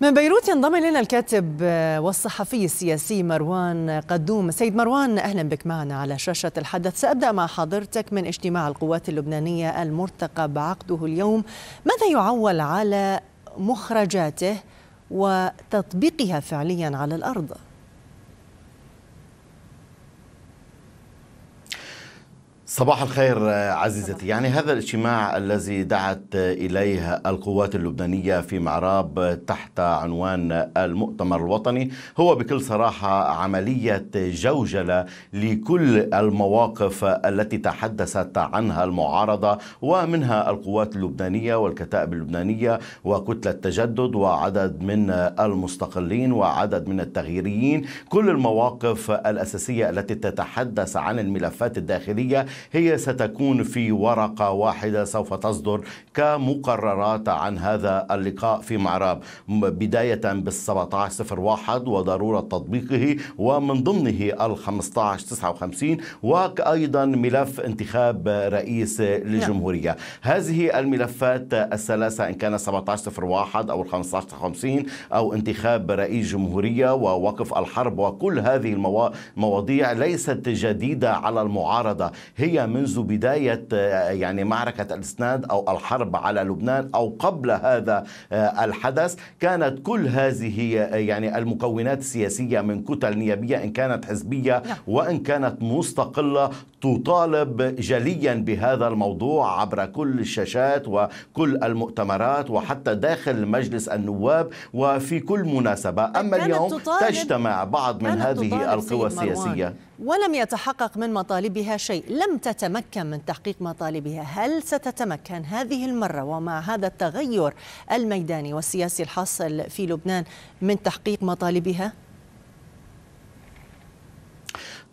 من بيروت ينضم الينا الكاتب آه، والصحفي السياسي مروان قدوم، سيد مروان اهلا بك معنا على شاشه الحدث، سابدا مع حضرتك من اجتماع القوات اللبنانيه المرتقب عقده اليوم، ماذا يعول على مخرجاته وتطبيقها فعليا على الارض؟ صباح الخير عزيزتي يعني هذا الاجتماع الذي دعت إليه القوات اللبنانية في معراب تحت عنوان المؤتمر الوطني هو بكل صراحة عملية جوجلة لكل المواقف التي تحدثت عنها المعارضة ومنها القوات اللبنانية والكتائب اللبنانية وكتلة تجدد وعدد من المستقلين وعدد من التغييريين كل المواقف الأساسية التي تتحدث عن الملفات الداخلية هي ستكون في ورقة واحدة سوف تصدر كمقررات عن هذا اللقاء في معراب بداية بال1701 وضرورة تطبيقه ومن ضمنه ال1559 وأيضا ملف انتخاب رئيس نعم. للجمهورية هذه الملفات الثلاثة إن كان 1701 أو 1550 أو انتخاب رئيس جمهورية ووقف الحرب وكل هذه المواضيع ليست جديدة على المعارضة هي السورية منذ بداية آه، يعني معركة الإسناد أو الحرب على لبنان أو قبل هذا آه، الحدث كانت كل هذه آه، يعني المكونات السياسية من كتل نيابية إن كانت حزبية نعم. وإن كانت مستقلة تطالب جليا بهذا الموضوع عبر كل الشاشات وكل المؤتمرات وحتى داخل مجلس النواب وفي كل مناسبة أما اليوم تجتمع بعض من هذه القوى السياسية ولم يتحقق من مطالبها شيء لم تتمكن من تحقيق مطالبها هل ستتمكن هذه المرة ومع هذا التغير الميداني والسياسي الحاصل في لبنان من تحقيق مطالبها؟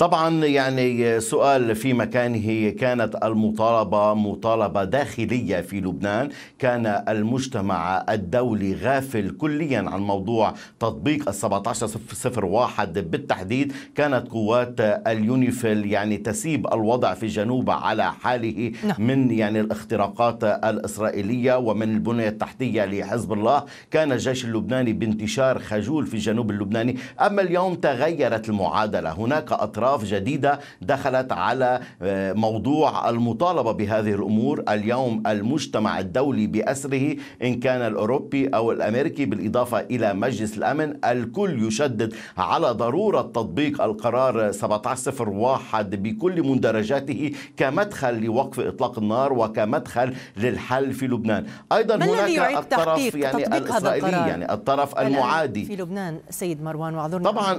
طبعا يعني سؤال في مكانه كانت المطالبه مطالبه داخليه في لبنان كان المجتمع الدولي غافل كليا عن موضوع تطبيق ال 1701 بالتحديد كانت قوات اليونيفيل يعني تسيب الوضع في الجنوب على حاله نعم. من يعني الاختراقات الاسرائيليه ومن البنيه التحتيه لحزب الله كان الجيش اللبناني بانتشار خجول في الجنوب اللبناني اما اليوم تغيرت المعادله هناك اطراف أطراف جديدة دخلت على آه، موضوع المطالبة بهذه الأمور اليوم المجتمع الدولي بأسره إن كان الأوروبي أو الأمريكي بالإضافة إلى مجلس الأمن الكل يشدد على ضرورة تطبيق القرار 1701 بكل مندرجاته كمدخل لوقف إطلاق النار وكمدخل للحل في لبنان أيضا هناك الطرف يعني الإسرائيلي يعني الطرف المعادي في لبنان سيد مروان واعذرنا طبعا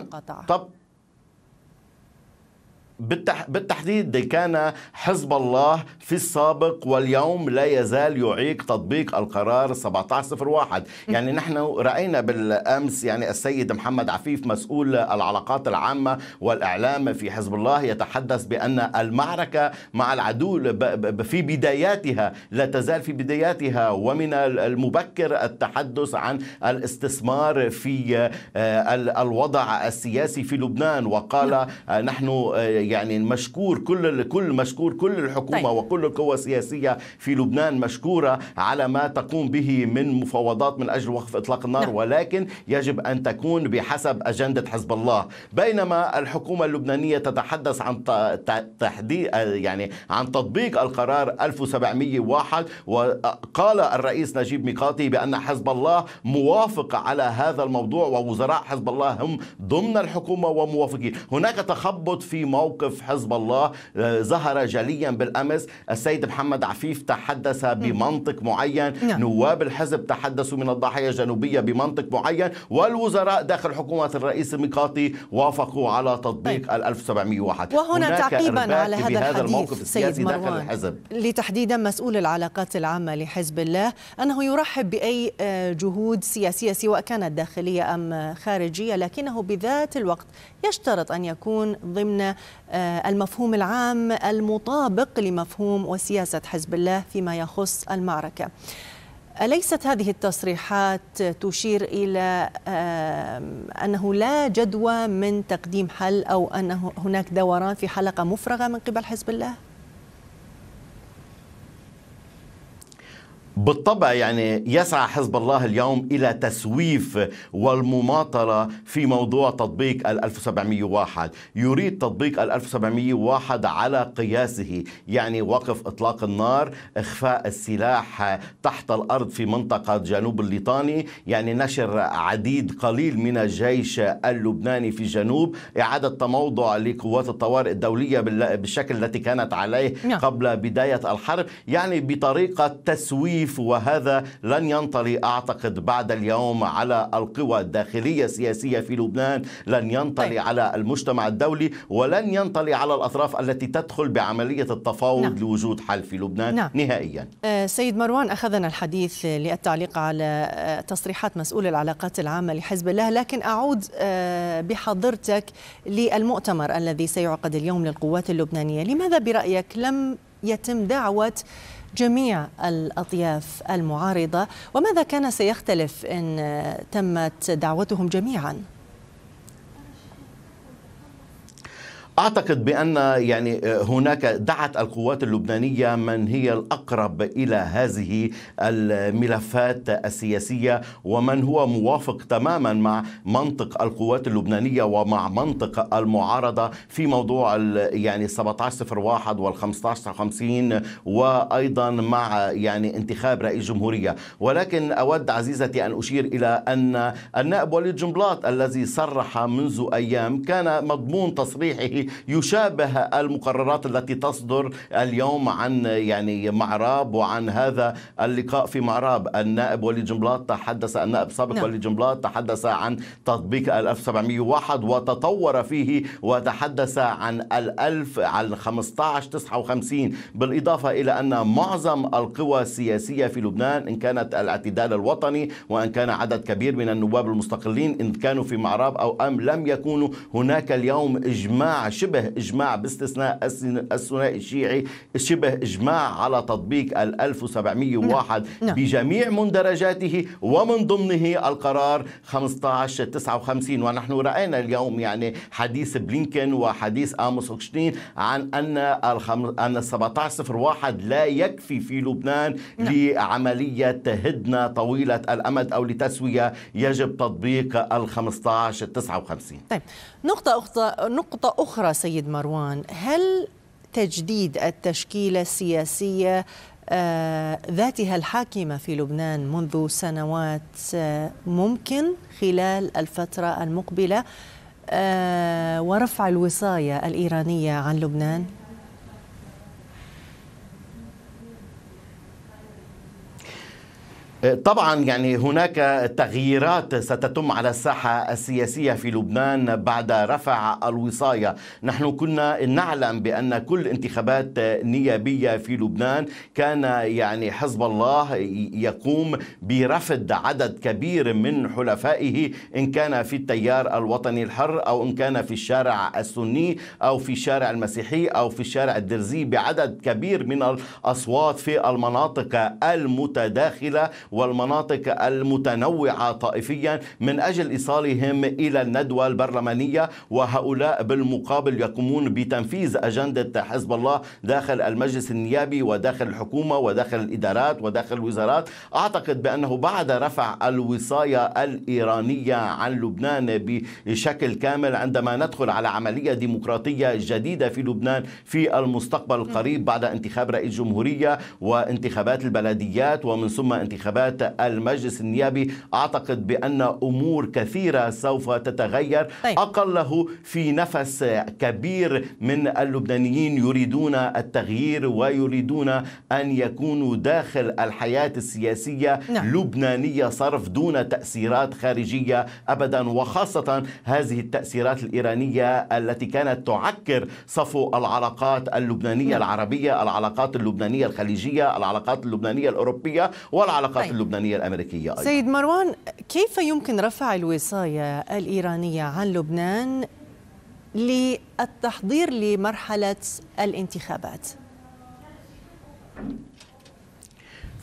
طب بالتحديد كان حزب الله في السابق واليوم لا يزال يعيق تطبيق القرار 1701 يعني نحن رأينا بالأمس يعني السيد محمد عفيف مسؤول العلاقات العامة والإعلام في حزب الله يتحدث بأن المعركة مع العدو في بداياتها لا تزال في بداياتها ومن المبكر التحدث عن الاستثمار في آه، الوضع السياسي في لبنان وقال نعم. آه، نحن آه، يعني مشكور كل كل مشكور كل الحكومه طيب. وكل القوى السياسيه في لبنان مشكوره على ما تقوم به من مفاوضات من اجل وقف اطلاق النار نعم. ولكن يجب ان تكون بحسب اجنده حزب الله بينما الحكومه اللبنانيه تتحدث عن تحديد يعني عن تطبيق القرار 1701 وقال الرئيس نجيب ميقاتي بان حزب الله موافق على هذا الموضوع ووزراء حزب الله هم ضمن الحكومه وموافقين هناك تخبط في موقع موقف حزب الله آه، ظهر جليا بالامس السيد محمد عفيف تحدث بمنطق معين نعم. نواب الحزب تحدثوا من الضاحيه الجنوبيه بمنطق معين والوزراء داخل حكومه الرئيس ميقاتي وافقوا على تطبيق طيب. ال 1701 وهنا تعقيبا على هذا الحديث الموقف السياسي سيد داخل الحزب لتحديدا مسؤول العلاقات العامه لحزب الله انه يرحب باي آه، جهود سياسيه سواء كانت داخليه ام خارجيه لكنه بذات الوقت يشترط ان يكون ضمن آه، المفهوم العام المطابق لمفهوم وسياسة حزب الله فيما يخص المعركة أليست هذه التصريحات تشير إلى أنه لا جدوى من تقديم حل أو أن هناك دوران في حلقة مفرغة من قبل حزب الله؟ بالطبع يعني يسعى حزب الله اليوم إلى تسويف والمماطلة في موضوع تطبيق ال 1701 يريد تطبيق ال 1701 على قياسه يعني وقف إطلاق النار إخفاء السلاح تحت الأرض في منطقة جنوب الليطاني يعني نشر عديد قليل من الجيش اللبناني في الجنوب إعادة تموضع لقوات الطوارئ الدولية بالشكل التي كانت عليه نعم. قبل بداية الحرب يعني بطريقة تسويف كيف وهذا لن ينطلي أعتقد بعد اليوم على القوى الداخلية السياسية في لبنان لن ينطلي طيب. على المجتمع الدولي ولن ينطلي على الأطراف التي تدخل بعملية التفاوض نعم. لوجود حل في لبنان نعم. نهائيا آه، سيد مروان أخذنا الحديث للتعليق على آه، تصريحات مسؤول العلاقات العامة لحزب الله لكن أعود آه، بحضرتك للمؤتمر الذي سيعقد اليوم للقوات اللبنانية لماذا برأيك لم يتم دعوة جميع الأطياف المعارضة وماذا كان سيختلف إن تمت دعوتهم جميعاً؟ اعتقد بان يعني آه، هناك دعت القوات اللبنانيه من هي الاقرب الى هذه الملفات السياسيه ومن هو موافق تماما مع منطق القوات اللبنانيه ومع منطق المعارضه في موضوع يعني 1701 وال 1550 وايضا مع يعني انتخاب رئيس جمهوريه ولكن اود عزيزتي ان اشير الى ان النائب وليد جنبلاط الذي صرح منذ ايام كان مضمون تصريحه يشابه المقررات التي تصدر اليوم عن يعني معراب وعن هذا اللقاء في معراب النائب وليد جنبلاط تحدث النائب السابق نعم. وليد جنبلاط تحدث عن تطبيق ال 1701 وتطور فيه وتحدث عن ال 1000 عن 1559 بالاضافه الى ان معظم القوى السياسيه في لبنان ان كانت الاعتدال الوطني وان كان عدد كبير من النواب المستقلين ان كانوا في معراب او ام لم يكونوا هناك اليوم اجماع شبه إجماع باستثناء الثنائي الشيعي شبه إجماع على تطبيق ال 1701 نعم. نعم. بجميع مندرجاته ومن ضمنه القرار 1559 ونحن رأينا اليوم يعني حديث بلينكن وحديث آموس أوكشتين عن أن أن 1701 لا يكفي في لبنان نعم. لعملية هدنة طويلة الأمد أو لتسوية يجب تطبيق ال 1559 طيب نقطة أخرى نقطة أخرى أخرى سيد مروان هل تجديد التشكيلة السياسية آه، ذاتها الحاكمة في لبنان منذ سنوات آه، ممكن خلال الفترة المقبلة آه، ورفع الوصاية الإيرانية عن لبنان؟ طبعا يعني هناك تغييرات ستتم على الساحة السياسية في لبنان بعد رفع الوصاية نحن كنا نعلم بأن كل انتخابات نيابية في لبنان كان يعني حزب الله يقوم برفض عدد كبير من حلفائه إن كان في التيار الوطني الحر أو إن كان في الشارع السني أو في الشارع المسيحي أو في الشارع الدرزي بعدد كبير من الأصوات في المناطق المتداخلة والمناطق المتنوعة طائفيا من أجل إيصالهم إلى الندوة البرلمانية وهؤلاء بالمقابل يقومون بتنفيذ أجندة حزب الله داخل المجلس النيابي وداخل الحكومة وداخل الإدارات وداخل الوزارات أعتقد بأنه بعد رفع الوصاية الإيرانية عن لبنان بشكل كامل عندما ندخل على عملية ديمقراطية جديدة في لبنان في المستقبل القريب بعد انتخاب رئيس جمهورية وانتخابات البلديات ومن ثم انتخابات انتخابات المجلس النيابي أعتقد بأن أمور كثيرة سوف تتغير طيب. أقله في نفس كبير من اللبنانيين يريدون التغيير ويريدون أن يكونوا داخل الحياة السياسية نعم. لبنانية صرف دون تأثيرات خارجية أبدا وخاصة هذه التأثيرات الإيرانية التي كانت تعكر صفو العلاقات اللبنانية نعم. العربية العلاقات اللبنانية الخليجية العلاقات اللبنانية الأوروبية والعلاقات الطرف طيب. اللبنانية الأمريكية أيضا سيد مروان كيف يمكن رفع الوصاية الإيرانية عن لبنان للتحضير لمرحلة الانتخابات؟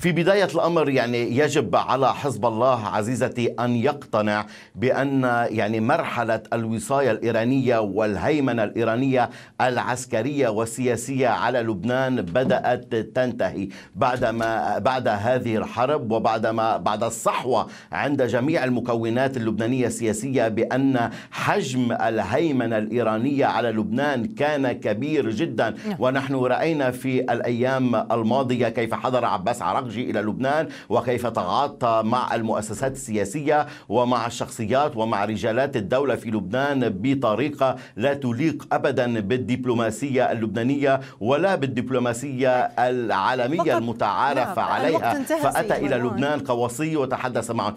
في بداية الأمر يعني يجب على حزب الله عزيزتي أن يقتنع بأن يعني مرحلة الوصاية الإيرانية والهيمنة الإيرانية العسكرية والسياسية على لبنان بدأت تنتهي بعدما بعد هذه الحرب وبعدما بعد الصحوة عند جميع المكونات اللبنانية السياسية بأن حجم الهيمنة الإيرانية على لبنان كان كبير جدا نعم. ونحن رأينا في الأيام الماضية كيف حضر عباس عرق الخارجي إلى لبنان وكيف تعاطى مع المؤسسات السياسية ومع الشخصيات ومع رجالات الدولة في لبنان بطريقة لا تليق أبدا بالدبلوماسية اللبنانية ولا بالدبلوماسية العالمية المتعارف نعم، عليها فأتى إلى لبنان قواصي نعم. وتحدث معهم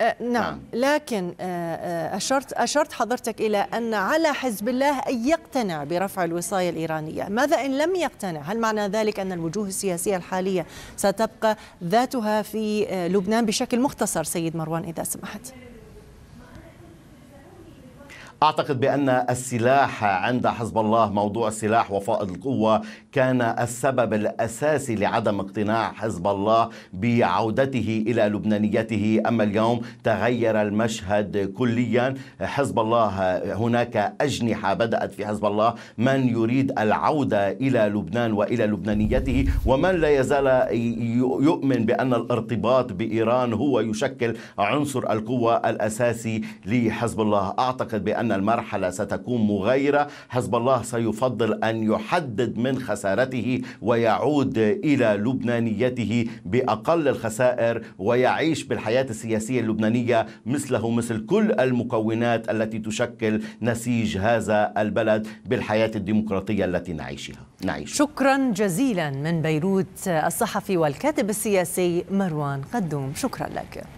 آه، نعم. نعم. لكن آه، آه، أشرت أشرت حضرتك إلى أن على حزب الله أن يقتنع برفع الوصاية الإيرانية ماذا إن لم يقتنع هل معنى ذلك أن الوجوه السياسية الحالية ستبقى ذاتها في لبنان بشكل مختصر سيد مروان إذا سمحت أعتقد بأن السلاح عند حزب الله موضوع السلاح وفائض القوة كان السبب الاساسي لعدم اقتناع حزب الله بعودته الى لبنانيته اما اليوم تغير المشهد كليا حزب الله هناك اجنحه بدات في حزب الله من يريد العوده الى لبنان والى لبنانيته ومن لا يزال يؤمن بان الارتباط بايران هو يشكل عنصر القوه الاساسي لحزب الله اعتقد بان المرحله ستكون مغايره حزب الله سيفضل ان يحدد من خسائر خسارته ويعود إلى لبنانيته بأقل الخسائر ويعيش بالحياة السياسية اللبنانية مثله مثل كل المكونات التي تشكل نسيج هذا البلد بالحياة الديمقراطية التي نعيشها نعيش. شكرا جزيلا من بيروت الصحفي والكاتب السياسي مروان قدوم شكرا لك